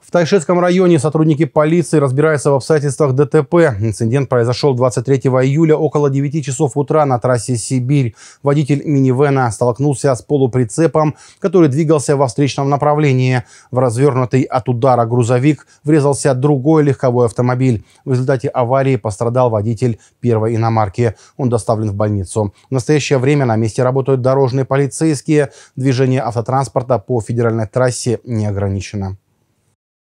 В Тайшетском районе сотрудники полиции разбираются в обстоятельствах ДТП. Инцидент произошел 23 июля около 9 часов утра на трассе Сибирь. Водитель минивэна столкнулся с полуприцепом, который двигался во встречном направлении. В развернутый от удара грузовик врезался другой легковой автомобиль. В результате аварии пострадал водитель первой иномарки. Он доставлен в больницу. В настоящее время на месте работают дорожные полицейские. Движение автотранспорта по федеральной трассе не ограничено.